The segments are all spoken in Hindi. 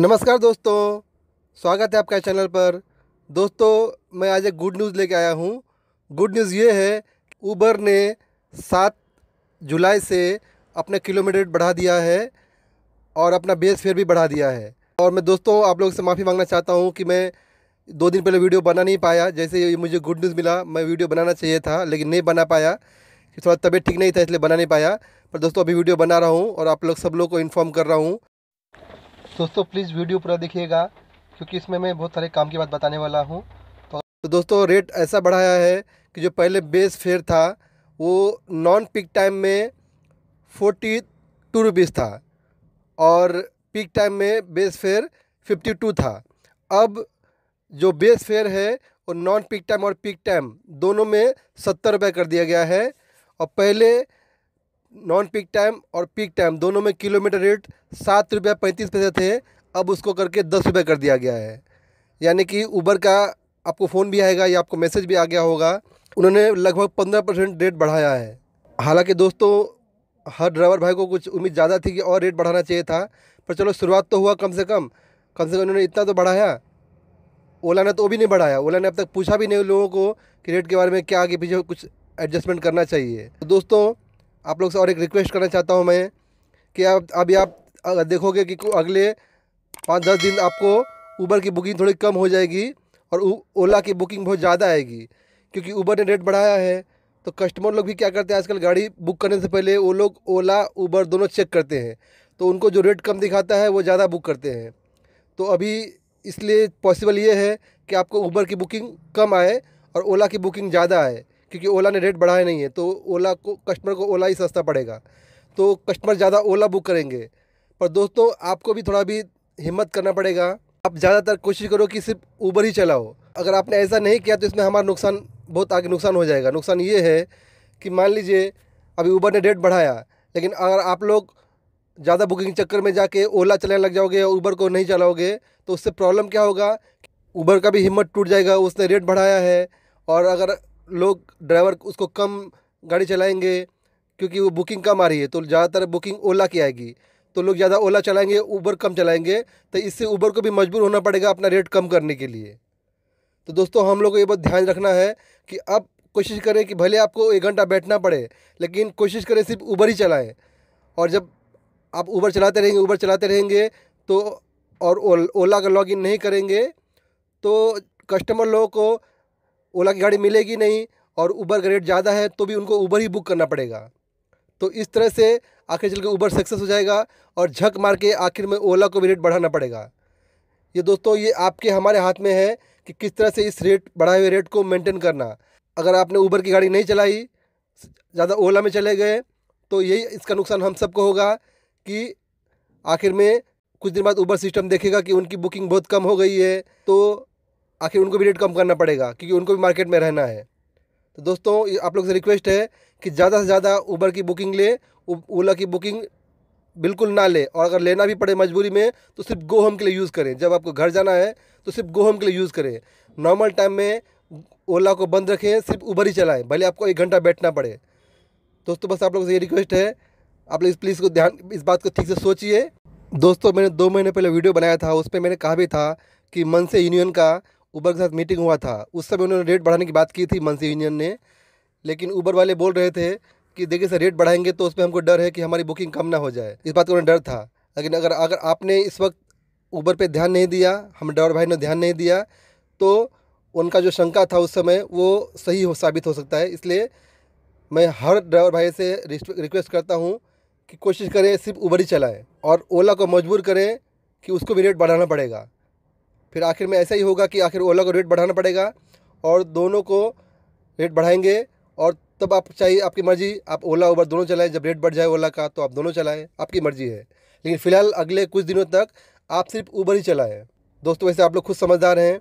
नमस्कार दोस्तों स्वागत है आपका चैनल पर दोस्तों मैं आज एक गुड न्यूज़ लेके आया हूँ गुड न्यूज़ ये है ऊबर ने सात जुलाई से अपने किलोमीटर बढ़ा दिया है और अपना बेस फेयर भी बढ़ा दिया है और मैं दोस्तों आप लोग से माफ़ी मांगना चाहता हूँ कि मैं दो दिन पहले वीडियो बना नहीं पाया जैसे मुझे गुड न्यूज़ मिला मैं वीडियो बनाना चाहिए था लेकिन नहीं बना पाया थोड़ा तबीयत ठीक नहीं था इसलिए बना नहीं पाया पर दोस्तों अभी वीडियो बना रहा हूँ और आप लोग सब लोग को इन्फॉर्म कर रहा हूँ दोस्तों प्लीज़ वीडियो पूरा देखिएगा क्योंकि इसमें मैं बहुत सारे काम की बात बताने वाला हूँ तो, तो दोस्तों रेट ऐसा बढ़ाया है कि जो पहले बेस फेयर था वो नॉन पिक टाइम में फोर्टी टू रुपीज़ था और पिक टाइम में बेस फेयर फिफ्टी टू था अब जो बेस फेयर है वो नॉन पिक टाइम और पिक टाइम दोनों में सत्तर रुपये कर दिया गया है और पहले नॉन पीक टाइम और पीक टाइम दोनों में किलोमीटर रेट सात रुपये पैंतीस पैसे थे अब उसको करके दस रुपये कर दिया गया है यानी कि ऊबर का आपको फ़ोन भी आएगा या आपको मैसेज भी आ गया होगा उन्होंने लगभग पंद्रह परसेंट रेट बढ़ाया है हालांकि दोस्तों हर ड्राइवर भाई को कुछ उम्मीद ज़्यादा थी कि और रेट बढ़ाना चाहिए था पर चलो शुरुआत तो हुआ कम से कम कम से कम उन्होंने इतना तो बढ़ाया ओला ने तो वो भी नहीं बढ़ाया ओला ने अब तक पूछा भी नहीं लोगों को कि रेट के बारे में क्या आगे पीछे कुछ एडजस्टमेंट करना चाहिए तो दोस्तों आप लोग से और एक रिक्वेस्ट करना चाहता हूँ मैं कि आप अभी आप देखोगे कि अगले पाँच दस दिन आपको ऊबर की बुकिंग थोड़ी कम हो जाएगी और ओला की बुकिंग बहुत ज़्यादा आएगी क्योंकि ऊबर ने रेट बढ़ाया है तो कस्टमर लोग भी क्या करते हैं आजकल गाड़ी बुक करने से पहले वो लोग ओला ऊबर दोनों चेक करते हैं तो उनको जो रेट कम दिखाता है वो ज़्यादा बुक करते हैं तो अभी इसलिए पॉसिबल ये है कि आपको ऊबर की बुकिंग कम आए और ओला की बुकिंग ज़्यादा आए क्योंकि ओला ने रेट बढ़ाया नहीं है तो ओला को कस्टमर को ओला ही सस्ता पड़ेगा तो कस्टमर ज़्यादा ओला बुक करेंगे पर दोस्तों आपको भी थोड़ा भी हिम्मत करना पड़ेगा आप ज़्यादातर कोशिश करो कि सिर्फ ऊबर ही चलाओ अगर आपने ऐसा नहीं किया तो इसमें हमारा नुकसान बहुत आगे नुकसान हो जाएगा नुकसान ये है कि मान लीजिए अभी ऊबर ने रेट बढ़ाया लेकिन अगर आप लोग ज़्यादा बुकिंग चक्कर में जाके ओला चलाने लग जाओगे या ऊबर को नहीं चलाओगे तो उससे प्रॉब्लम क्या होगा ऊबर का भी हिम्मत टूट जाएगा उसने रेट बढ़ाया है और अगर लोग ड्राइवर उसको कम गाड़ी चलाएंगे क्योंकि वो बुकिंग कम आ रही है तो ज़्यादातर बुकिंग ओला की आएगी तो लोग ज़्यादा ओला चलाएंगे ऊबर कम चलाएंगे तो इससे ऊबर को भी मजबूर होना पड़ेगा अपना रेट कम करने के लिए तो दोस्तों हम लोग को ये बहुत ध्यान रखना है कि अब कोशिश करें कि भले आपको एक घंटा बैठना पड़े लेकिन कोशिश करें सिर्फ ऊबर ही चलाएँ और जब आप ऊबर चलाते रहेंगे ऊबर चलाते रहेंगे तो और ओला का लॉगिन नहीं करेंगे तो कस्टमर लोगों को ओला की गाड़ी मिलेगी नहीं और ऊबर का रेट ज़्यादा है तो भी उनको ऊबर ही बुक करना पड़ेगा तो इस तरह से आखिर चल के ऊबर सक्सेस हो जाएगा और झक मार के आखिर में ओला को भी रेट बढ़ाना पड़ेगा ये दोस्तों ये आपके हमारे हाथ में है कि किस तरह से इस रेट बढ़ाए हुए रेट को मेंटेन करना अगर आपने ऊबर की गाड़ी नहीं चलाई ज़्यादा ओला में चले गए तो यही इसका नुकसान हम सबको होगा कि आखिर में कुछ दिन बाद ऊबर सिस्टम देखेगा कि उनकी बुकिंग बहुत कम हो गई है तो आखिर उनको भी रेट कम करना पड़ेगा क्योंकि उनको भी मार्केट में रहना है तो दोस्तों आप लोग से रिक्वेस्ट है कि ज़्यादा से ज़्यादा ऊबर की बुकिंग ले ओला की बुकिंग बिल्कुल ना ले और अगर लेना भी पड़े मजबूरी में तो सिर्फ गो होम के लिए यूज़ करें जब आपको घर जाना है तो सिर्फ गो होम के लिए यूज़ करें नॉर्मल टाइम में ओला को बंद रखें सिर्फ ऊबर ही चलाएं भले आपको एक घंटा बैठना पड़े दोस्तों बस आप लोग से ये रिक्वेस्ट है आप लोग इस प्लीज़ को ध्यान इस बात को ठीक से सोचिए दोस्तों मैंने दो महीने पहले वीडियो बनाया था उस पर मैंने कहा भी था कि मनसे यूनियन का ऊबर के साथ मीटिंग हुआ था उस समय उन्होंने रेट बढ़ाने की बात की थी मंसी यूनियन ने लेकिन ऊबर वाले बोल रहे थे कि देखिए सर रेट बढ़ाएंगे तो उसमें हमको डर है कि हमारी बुकिंग कम ना हो जाए इस बात का उन्हें डर था लेकिन अगर अगर आपने इस वक्त ऊबर पर ध्यान नहीं दिया हम ड्राइवर भाई ने ध्यान नहीं दिया तो उनका जो शंका था उस समय वो सही हो साबित हो सकता है इसलिए मैं हर ड्राइवर भाई से रिक्वेस्ट करता हूँ कि कोशिश करें सिर्फ उबर ही चलाएँ और ओला को मजबूर करें कि उसको भी रेट बढ़ाना पड़ेगा फिर आखिर में ऐसा ही होगा कि आखिर ओला को रेट बढ़ाना पड़ेगा और दोनों को रेट बढ़ाएंगे और तब आप चाहिए आपकी मर्ज़ी आप ओला उबर दोनों चलाएं जब रेट बढ़ जाए ओला का तो आप दोनों चलाएं आपकी मर्ज़ी है लेकिन फ़िलहाल अगले कुछ दिनों तक आप सिर्फ ऊबर ही चलाएं दोस्तों वैसे आप लोग खुद समझदार हैं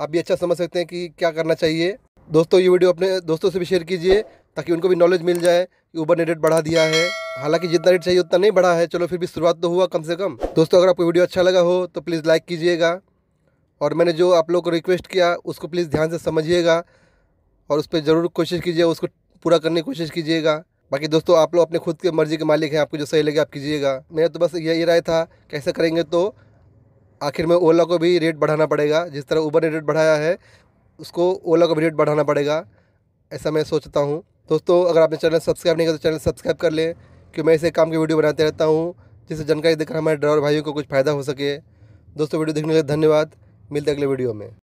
आप भी अच्छा समझ सकते हैं कि क्या करना चाहिए दोस्तों ये वीडियो अपने दोस्तों से भी शेयर कीजिए ताकि उनको भी नॉलेज मिल जाए कि ऊबर ने रेट बढ़ा दिया है हालांकि जितना रेट चाहिए उतना नहीं बढ़ा है चलो फिर भी शुरुआत तो हुआ कम से कम दोस्तों अगर आपको वीडियो अच्छा लगा हो तो प्लीज़ लाइक कीजिएगा और मैंने जो आप लोग को रिक्वेस्ट किया उसको प्लीज़ ध्यान से समझिएगा और उस पर ज़रूर कोशिश कीजिए उसको पूरा करने की कोशिश कीजिएगा बाकी दोस्तों आप लोग अपने खुद के मर्ज़ी के मालिक हैं आपको जो सही लगे आप कीजिएगा मेरा तो बस यही राय था कैसे करेंगे तो आखिर में ओला को भी रेट बढ़ाना पड़ेगा जिस तरह ऊबर ने रेट बढ़ाया है उसको ओला को भी रेट बढ़ाना पड़ेगा ऐसा मैं सोचता हूँ दोस्तों अगर आपने चैनल सब्सक्राइब नहीं किया तो चैनल सब्सक्राइब कर लें क्योंकि मैं ऐसे काम की वीडियो बनाते रहता हूँ जिससे जानकारी देकर हमारे ड्राइवर भाइयों को कुछ फ़ायदा हो सके दोस्तों वीडियो देखने के लिए धन्यवाद मिलते अगले वीडियो में